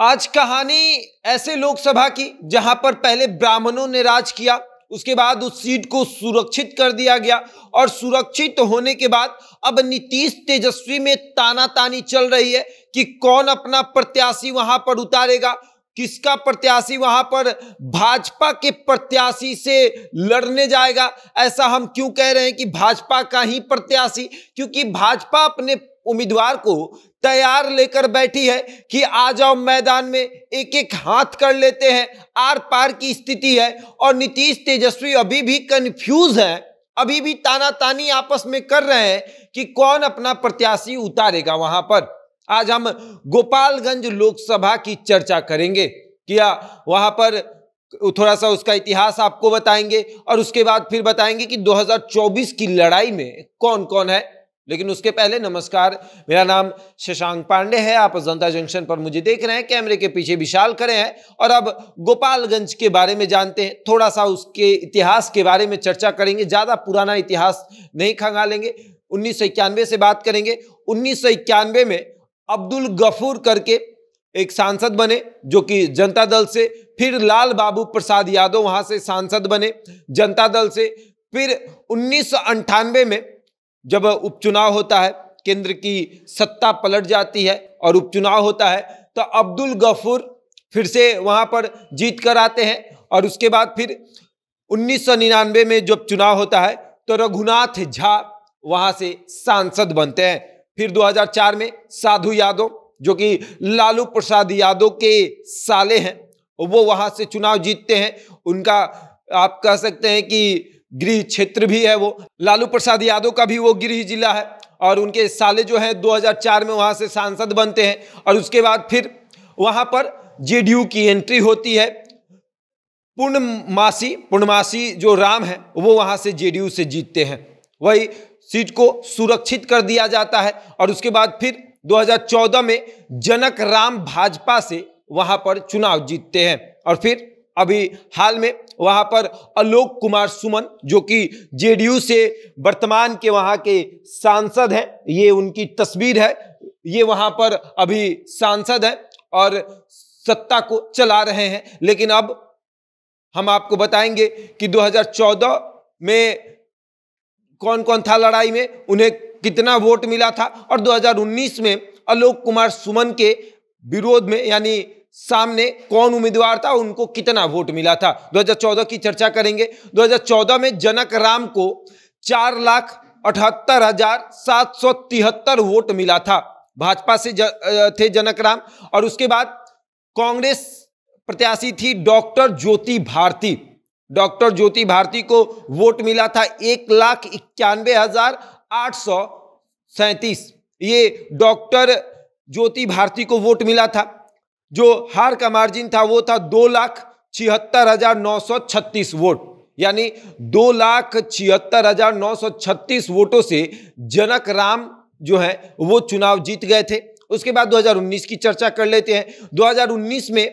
आज कहानी ऐसे लोकसभा की जहां पर पहले ब्राह्मणों ने राज किया उसके बाद उस सीट को सुरक्षित कर दिया गया और सुरक्षित होने के बाद अब नीतीश तेजस्वी में तानातानी चल रही है कि कौन अपना प्रत्याशी वहां पर उतारेगा किसका प्रत्याशी वहां पर भाजपा के प्रत्याशी से लड़ने जाएगा ऐसा हम क्यों कह रहे हैं कि भाजपा का ही प्रत्याशी क्योंकि भाजपा अपने उम्मीदवार को तैयार लेकर बैठी है कि आ जाओ मैदान में एक एक हाथ कर लेते हैं आर पार की स्थिति है और नीतीश तेजस्वी अभी भी कंफ्यूज है अभी भी ताना तानी आपस में कर रहे हैं कि कौन अपना प्रत्याशी उतारेगा वहां पर आज हम गोपालगंज लोकसभा की चर्चा करेंगे किया वहां पर थोड़ा सा उसका इतिहास आपको बताएंगे और उसके बाद फिर बताएंगे कि 2024 की लड़ाई में कौन कौन है लेकिन उसके पहले नमस्कार मेरा नाम शशांक पांडे है आप जनता जंक्शन पर मुझे देख रहे हैं कैमरे के पीछे विशाल खड़े हैं और अब गोपालगंज के बारे में जानते हैं थोड़ा सा उसके इतिहास के बारे में चर्चा करेंगे ज़्यादा पुराना इतिहास नहीं खंगालेंगे उन्नीस से बात करेंगे उन्नीस में अब्दुल गफूर करके एक सांसद बने जो कि जनता दल से फिर लाल बाबू प्रसाद यादव वहां से सांसद बने जनता दल से फिर उन्नीस में जब उपचुनाव होता है केंद्र की सत्ता पलट जाती है और उपचुनाव होता है तो अब्दुल गफूर फिर से वहां पर जीत कर आते हैं और उसके बाद फिर 1999 में जब चुनाव होता है तो रघुनाथ झा वहां से सांसद बनते हैं फिर 2004 में साधु यादव जो कि लालू प्रसाद यादव के साले हैं वो वहाँ से चुनाव जीतते हैं उनका आप कह सकते हैं कि गृह क्षेत्र भी है वो लालू प्रसाद यादव का भी वो गृह जिला है और उनके साले जो है 2004 में वहाँ से सांसद बनते हैं और उसके बाद फिर वहाँ पर जेडीयू की एंट्री होती है पूर्णमासी पूर्णमासी जो राम है वो वहाँ से जेडीयू से जीतते हैं वही सीट को सुरक्षित कर दिया जाता है और उसके बाद फिर 2014 में जनक राम भाजपा से वहां पर चुनाव जीतते हैं और फिर अभी हाल में वहां पर आलोक कुमार सुमन जो कि जेडीयू से वर्तमान के वहां के सांसद हैं ये उनकी तस्वीर है ये वहां पर अभी सांसद हैं और सत्ता को चला रहे हैं लेकिन अब हम आपको बताएंगे कि 2014 में कौन कौन था लड़ाई में उन्हें कितना वोट मिला था और 2019 में आलोक कुमार सुमन के विरोध में यानी सामने कौन उम्मीदवार था उनको कितना वोट मिला था 2014 की चर्चा करेंगे 2014 में जनक राम को चार लाख अठहत्तर हजार सात सौ तिहत्तर वोट मिला था भाजपा से ज, थे जनक राम और उसके बाद कांग्रेस प्रत्याशी थी डॉक्टर ज्योति भारती डॉक्टर ज्योति भारती को वोट मिला था एक लाख इक्यानवे हजार आठ सौ सैंतीस ये डॉक्टर ज्योति भारती को वोट मिला था जो हार का मार्जिन था वो था दो लाख छिहत्तर हजार नौ सौ छत्तीस वोट यानी दो लाख छिहत्तर हजार नौ सौ छत्तीस वोटों से जनक राम जो है वो चुनाव जीत गए थे उसके बाद 2019 की चर्चा कर लेते हैं 2019 में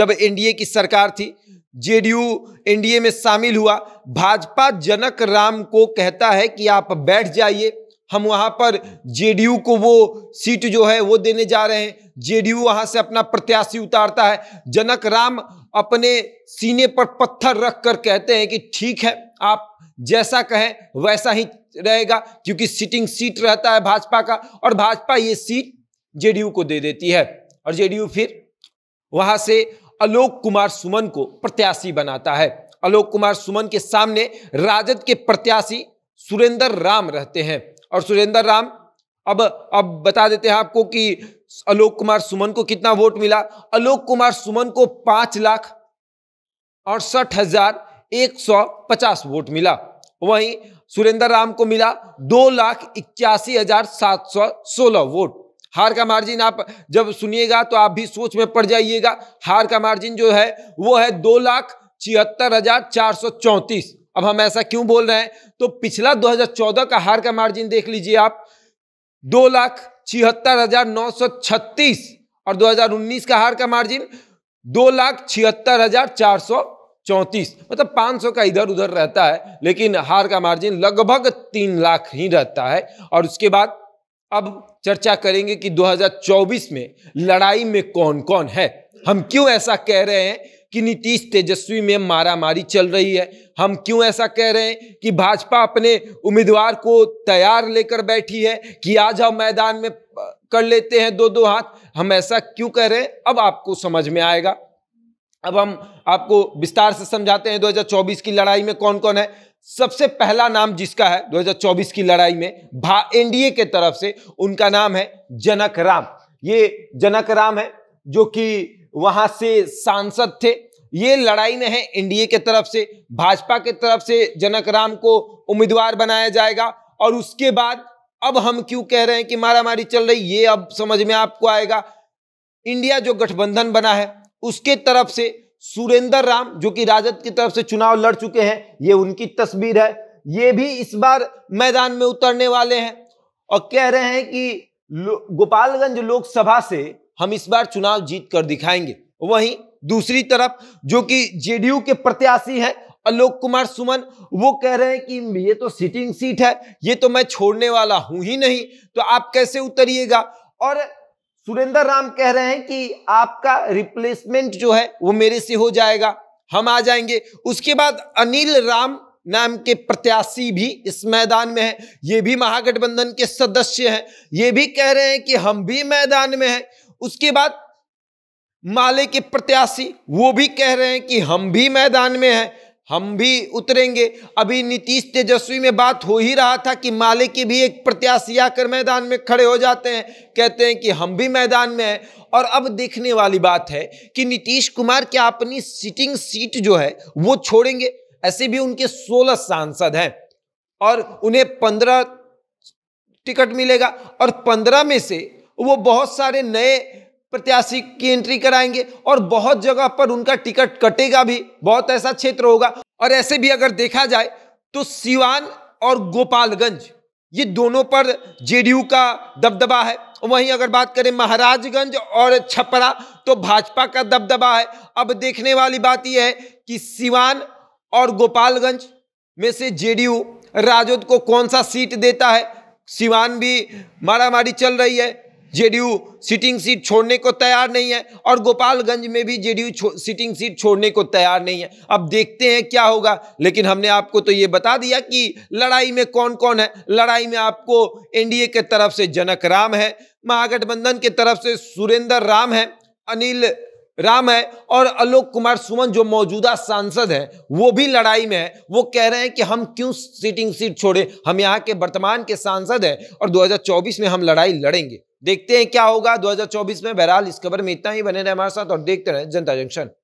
जब एनडीए की सरकार थी जेडीयू एनडीए में शामिल हुआ भाजपा जनक राम को कहता है कि आप बैठ जाइए हम वहां पर जेडीयू को वो सीट जो है वो देने जा रहे हैं जेडीयू वहां से अपना प्रत्याशी उतारता है जनक राम अपने सीने पर पत्थर रख कर कहते हैं कि ठीक है आप जैसा कहें वैसा ही रहेगा क्योंकि सिटिंग सीट रहता है भाजपा का और भाजपा ये सीट जेडीयू को दे देती है और जेडीयू फिर वहां से अलोक कुमार सुमन को प्रत्याशी बनाता है आलोक कुमार सुमन के सामने राजद के प्रत्याशी सुरेंद्र राम रहते हैं और सुरेंद्र राम अब अब बता देते हैं आपको कि आलोक कुमार सुमन को कितना वोट मिला अलोक कुमार सुमन को पांच लाख अड़सठ हजार एक सौ पचास वोट मिला वहीं सुरेंद्र राम को मिला दो लाख इक्यासी हजार सात सौ सोलह वोट हार का मार्जिन आप जब सुनिएगा तो आप भी सोच में पड़ जाइएगा हार का मार्जिन जो है वो है दो लाख छिहत्तर हजार चार सौ चौंतीस अब हम ऐसा क्यों बोल रहे हैं तो पिछला 2014 का हार का मार्जिन देख लीजिए आप दो लाख छिहत्तर हजार नौ सौ छत्तीस और 2019 का हार का मार्जिन दो लाख छिहत्तर हजार चार सौ चौंतीस मतलब 500 का इधर उधर रहता है लेकिन हार का मार्जिन लगभग तीन लाख ही रहता है और उसके बाद अब चर्चा करेंगे कि 2024 में लड़ाई में कौन कौन है हम क्यों ऐसा कह रहे हैं कि नीतीश तेजस्वी में मारामारी चल रही है हम क्यों ऐसा कह रहे हैं कि भाजपा अपने उम्मीदवार को तैयार लेकर बैठी है कि आज हम मैदान में कर लेते हैं दो दो हाथ हम ऐसा क्यों कह रहे हैं अब आपको समझ में आएगा अब हम आपको विस्तार से समझाते हैं 2024 की लड़ाई में कौन कौन है सबसे पहला नाम जिसका है 2024 की लड़ाई में भा एनडीए के तरफ से उनका नाम है जनक राम ये जनक राम है जो कि वहां से सांसद थे ये लड़ाई में है एनडीए के तरफ से भाजपा के तरफ से जनक राम को उम्मीदवार बनाया जाएगा और उसके बाद अब हम क्यों कह रहे हैं कि मारामारी चल रही ये अब समझ में आपको आएगा इंडिया जो गठबंधन बना है उसके तरफ से सुरेंद्र राम जो कि राजद की तरफ से चुनाव लड़ चुके हैं ये उनकी तस्वीर है ये भी इस बार मैदान में उतरने वाले हैं और कह रहे हैं कि लो, गोपालगंज लोकसभा से हम इस बार चुनाव जीत कर दिखाएंगे वहीं दूसरी तरफ जो कि जेडीयू के प्रत्याशी हैं आलोक कुमार सुमन वो कह रहे हैं कि ये तो सिटिंग सीट है ये तो मैं छोड़ने वाला हूं ही नहीं तो आप कैसे उतरिएगा और सुरेंद्र राम कह रहे हैं कि आपका रिप्लेसमेंट जो है वो मेरे से हो जाएगा हम आ जाएंगे उसके बाद अनिल राम नाम के प्रत्याशी भी इस मैदान में है ये भी महागठबंधन के सदस्य हैं ये भी कह रहे हैं कि हम भी मैदान में हैं उसके बाद माले के प्रत्याशी वो भी कह रहे हैं कि हम भी मैदान में हैं हम भी उतरेंगे अभी नीतीश तेजस्वी में बात हो ही रहा था कि माले के भी एक प्रत्याशी आकर मैदान में खड़े हो जाते हैं कहते हैं कि हम भी मैदान में हैं और अब देखने वाली बात है कि नीतीश कुमार क्या अपनी सिटिंग सीट जो है वो छोड़ेंगे ऐसे भी उनके 16 सांसद हैं और उन्हें 15 टिकट मिलेगा और 15 में से वो बहुत सारे नए प्रत्याशी की एंट्री कराएंगे और बहुत जगह पर उनका टिकट कटेगा भी बहुत ऐसा क्षेत्र होगा और ऐसे भी अगर देखा जाए तो सिवान और गोपालगंज ये दोनों पर जेडीयू का दबदबा है वहीं अगर बात करें महाराजगंज और छपरा तो भाजपा का दबदबा है अब देखने वाली बात यह है कि सिवान और गोपालगंज में से जेडीयू राजद को कौन सा सीट देता है सिवान भी मारामारी चल रही है जेडीयू सीटिंग सीट छोड़ने को तैयार नहीं है और गोपालगंज में भी जेडीयू सीटिंग सीट छोड़ने को तैयार नहीं है अब देखते हैं क्या होगा लेकिन हमने आपको तो ये बता दिया कि लड़ाई में कौन कौन है लड़ाई में आपको एनडीए के तरफ से जनक राम है महागठबंधन के तरफ से सुरेंद्र राम है अनिल राम है और आलोक कुमार सुमन जो मौजूदा सांसद हैं वो भी लड़ाई में है वो कह रहे हैं कि हम क्यों सीटिंग सीट छोड़े हम यहाँ के वर्तमान के सांसद हैं और 2024 में हम लड़ाई लड़ेंगे देखते हैं क्या होगा 2024 में बहरहाल इस खबर में इतना ही बने रहे हमारे साथ और देखते रहे जनता जंक्शन